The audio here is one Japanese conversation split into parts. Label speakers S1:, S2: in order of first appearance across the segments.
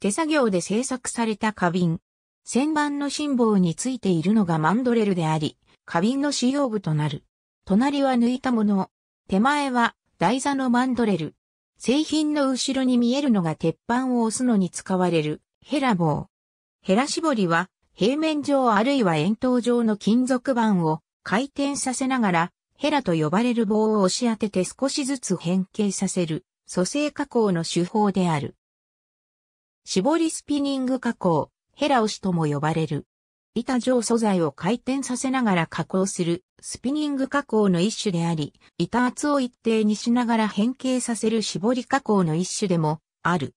S1: 手作業で製作された花瓶。旋盤の辛抱についているのがマンドレルであり、花瓶の使用部となる。隣は抜いたもの。手前は台座のマンドレル。製品の後ろに見えるのが鉄板を押すのに使われるヘラ棒。ヘラ絞りは平面上あるいは円筒状の金属板を回転させながらヘラと呼ばれる棒を押し当てて少しずつ変形させる蘇生加工の手法である。絞りスピニング加工、ヘラ押しとも呼ばれる。板状素材を回転させながら加工するスピニング加工の一種であり、板圧を一定にしながら変形させる絞り加工の一種でもある。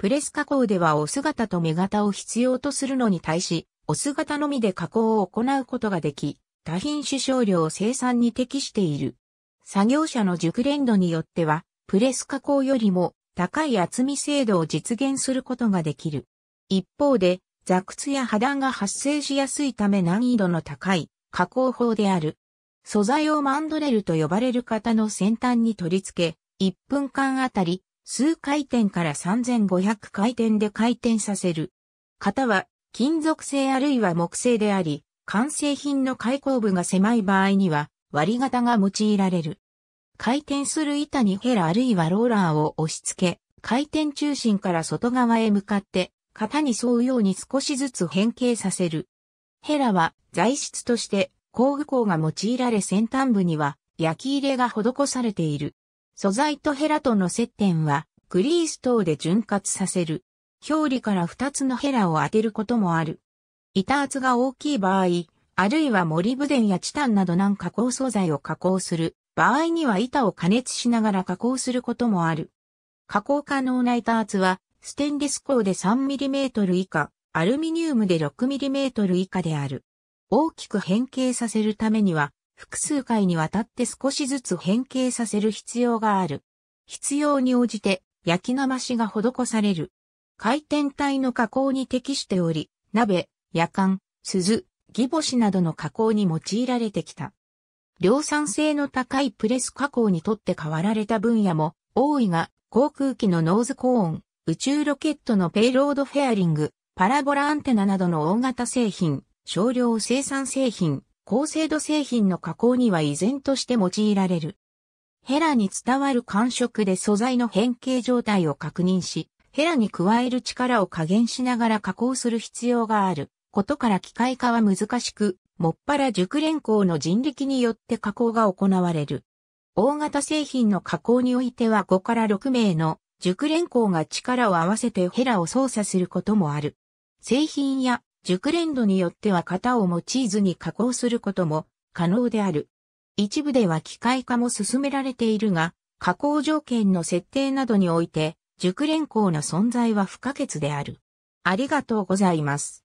S1: プレス加工ではオス型と目型を必要とするのに対し、オス型のみで加工を行うことができ、多品種少量生産に適している。作業者の熟練度によっては、プレス加工よりも高い厚み精度を実現することができる。一方で、雑屈や破断が発生しやすいため難易度の高い加工法である。素材をマンドレルと呼ばれる型の先端に取り付け、1分間あたり数回転から3500回転で回転させる。型は金属製あるいは木製であり、完成品の開口部が狭い場合には割り型が用いられる。回転する板にヘラあるいはローラーを押し付け、回転中心から外側へ向かって、型に沿うように少しずつ変形させる。ヘラは材質として工具工が用いられ先端部には焼き入れが施されている。素材とヘラとの接点はグリース等で潤滑させる。表裏から2つのヘラを当てることもある。板厚が大きい場合、あるいは森ブデンやチタンなどん加工素材を加工する場合には板を加熱しながら加工することもある。加工可能な板厚は、ステンレス鋼で 3mm 以下、アルミニウムで 6mm 以下である。大きく変形させるためには、複数回にわたって少しずつ変形させる必要がある。必要に応じて、焼きましが施される。回転体の加工に適しており、鍋、夜間、鈴、ギボシなどの加工に用いられてきた。量産性の高いプレス加工にとって変わられた分野も多いが、航空機のノーズコーン、宇宙ロケットのペイロードフェアリング、パラボラアンテナなどの大型製品、少量生産製品、高精度製品の加工には依然として用いられる。ヘラに伝わる感触で素材の変形状態を確認し、ヘラに加える力を加減しながら加工する必要がある。ことから機械化は難しく、もっぱら熟練工の人力によって加工が行われる。大型製品の加工においては5から6名の熟練工が力を合わせてヘラを操作することもある。製品や熟練度によっては型を用いずに加工することも可能である。一部では機械化も進められているが、加工条件の設定などにおいて、熟練工の存在は不可欠である。ありがとうございます。